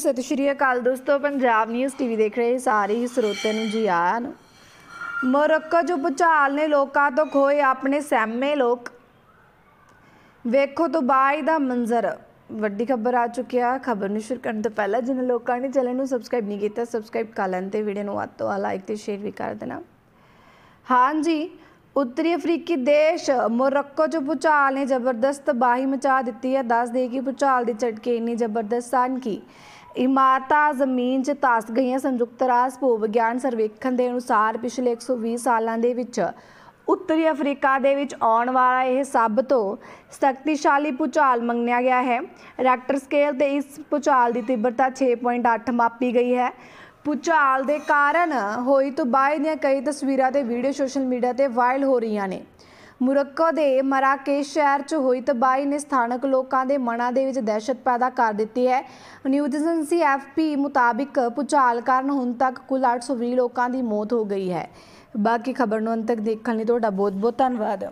ਸਤਿ ਸ਼੍ਰੀ ਅਕਾਲ ਦੋਸਤੋ Punjab news TV ਦੇਖ ਰਹੇ ਸਾਰੇ ਸਰੋਤਿਆਂ ਨੂੰ ਜੀ ਆਇਆਂ ਨੂੰ ਮੋਰੋਕੋ ਜੋ ਪੁਚਾਲ ਨੇ ਲੋਕਾਂ ਤੋਂ ਖੋਏ ਆਪਣੇ ਸਹਿਮੇ ਲੋਕ ਵੇਖੋ ਦੁਬਈ ਦਾ ਮੰਜ਼ਰ ਵੱਡੀ ਖਬਰ ਆ ਚੁੱਕੀ ਆ ਖਬਰ ਨੂੰ ਸ਼ੁਰੂ ਕਰਨ ਤੋਂ ਪਹਿਲਾਂ ਜਿਨ੍ਹਾਂ ਲੋਕਾਂ ਨੇ ਚੈਨਲ ਨੂੰ ਸਬਸਕ੍ਰਾਈਬ ਨਹੀਂ ਕੀਤਾ ਸਬਸਕ੍ਰਾਈਬ ਕਰ ਲੈਣ ਤੇ ਵੀਡੀਓ ਨੂੰ ਵੱਧ ਤੋਂ ਵੱਧ ਲਾਈਕ ਤੇ ਸ਼ੇਅਰ ਵੀ ਕਰ ਦੇਣਾ ਹਾਂਜੀ ਉੱਤਰੀ ਅਫਰੀਕੀ ਦੇਸ਼ ਮੋਰੱਕੋ 'ਚ ਪੁਚਾਲ ਨੇ ਜ਼ਬਰਦਸਤ ਤਬਾਹੀ ਮਚਾ ਦਿੱਤੀ ਹੈ ਦੱਸ ਦੇ ਕਿ ਪੁਚਾਲ ਦੇ ਝਟਕੇ ਇੰਨੇ ਜ਼ਬਰਦਸਤ ਸਨ ਕਿ ਇਮਾਰਤਾਂ ਜ਼ਮੀਨ 'ਚ ਧਸ ਗਈਆਂ ਸੰਯੁਕਤ ਰਾਜ ਭੂ ਵਿਗਿਆਨ ਸਰਵੇਖਣ ਦੇ ਅਨੁਸਾਰ ਪਿਛਲੇ 120 ਸਾਲਾਂ ਦੇ ਵਿੱਚ ਉੱਤਰੀ ਅਫਰੀਕਾ ਦੇ ਵਿੱਚ ਆਉਣ ਵਾਲਾ ਇਹ ਸਭ ਤੋਂ ਸ਼ਕਤੀਸ਼ਾਲੀ ਪੁਚਾਲ ਮੰਨਿਆ ਗਿਆ ਹੈ ਰੈਕਟਰ ਸਕੇਲ ਤੇ ਇਸ ਪੁਚਾਲ ਦੀ ਤੀਬਰਤਾ 6.8 ਮਾਪੀ ਗਈ ਹੈ ਪੁਚਾਲ ਦੇ ਕਾਰਨ ਹੋਈ ਤੋਂ ਬਾਅਦ ਦੀਆਂ ਕਈ ਤਸਵੀਰਾਂ ਤੇ ਵੀਡੀਓ ਸੋਸ਼ਲ ਮੀਡੀਆ ਤੇ ਵਾਇਰਲ ਹੋ ਰਹੀਆਂ ਨੇ ਮੁਰੱਕੋ ਦੇ ਮਰਾਕੇਸ਼ ਸ਼ਹਿਰ 'ਚ ਹੋਈ ਤਬਾਹੀ ਨੇ ਸਥਾਨਕ ਲੋਕਾਂ ਦੇ ਮਨਾਂ ਦੇ ਵਿੱਚ ਦਹਿਸ਼ਤ ਪੈਦਾ ਕਰ ਦਿੱਤੀ ਹੈ ਨਿਊਜ਼ ਏਜੰਸੀ ਐਫਪੀ ਮੁਤਾਬਿਕ ਪੁਚਾਲ ਕਾਰਨ ਹੁਣ ਤੱਕ ਕੁੱਲ 820 ਲੋਕਾਂ ਦੀ ਮੌਤ ਹੋ ਗਈ ਹੈ ਬਾਕੀ ਖਬਰ ਨੂੰ ਅੰਤ ਤੱਕ ਦੇਖਣ ਲਈ ਤੁਹਾਡਾ ਬਹੁਤ ਬਹੁਤ ਧੰਨਵਾਦ